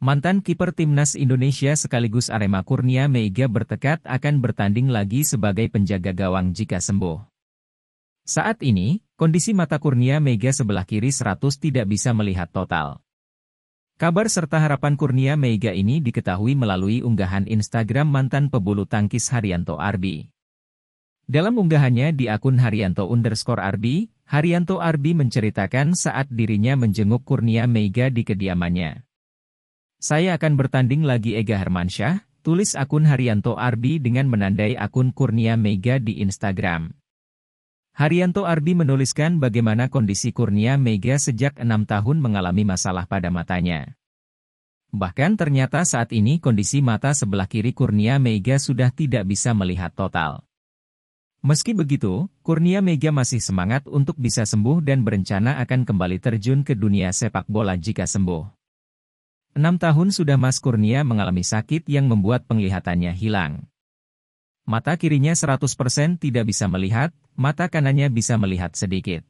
Mantan kiper timnas Indonesia sekaligus Arema Kurnia Mega bertekad akan bertanding lagi sebagai penjaga gawang jika sembuh. Saat ini, kondisi mata Kurnia Mega sebelah kiri 100 tidak bisa melihat total. Kabar serta harapan Kurnia Mega ini diketahui melalui unggahan Instagram mantan pebulu tangkis Haryanto Arbi. Dalam unggahannya di akun Haryanto underscore Arbi, Haryanto Arbi menceritakan saat dirinya menjenguk Kurnia Mega di kediamannya. Saya akan bertanding lagi Ega Hermansyah, tulis akun Haryanto Arbi dengan menandai akun Kurnia Mega di Instagram. Haryanto Arbi menuliskan bagaimana kondisi Kurnia Mega sejak enam tahun mengalami masalah pada matanya. Bahkan ternyata saat ini kondisi mata sebelah kiri Kurnia Mega sudah tidak bisa melihat total. Meski begitu, Kurnia Mega masih semangat untuk bisa sembuh dan berencana akan kembali terjun ke dunia sepak bola jika sembuh. Enam tahun sudah Mas Kurnia mengalami sakit yang membuat penglihatannya hilang. Mata kirinya 100% tidak bisa melihat, mata kanannya bisa melihat sedikit.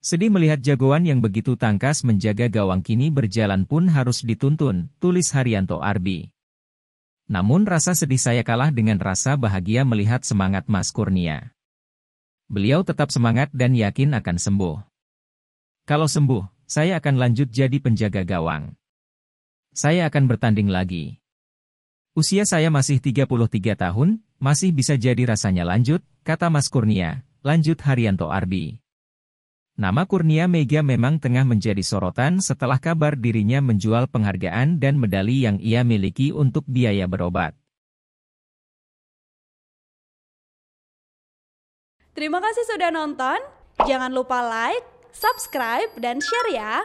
Sedih melihat jagoan yang begitu tangkas menjaga gawang kini berjalan pun harus dituntun, tulis Haryanto Arbi. Namun rasa sedih saya kalah dengan rasa bahagia melihat semangat Mas Kurnia. Beliau tetap semangat dan yakin akan sembuh. Kalau sembuh, saya akan lanjut jadi penjaga gawang. Saya akan bertanding lagi. Usia saya masih 33 tahun, masih bisa jadi rasanya lanjut, kata Mas Kurnia, lanjut Haryanto Arbi. Nama Kurnia Mega memang tengah menjadi sorotan setelah kabar dirinya menjual penghargaan dan medali yang ia miliki untuk biaya berobat. Terima kasih sudah nonton. Jangan lupa like, subscribe, dan share ya.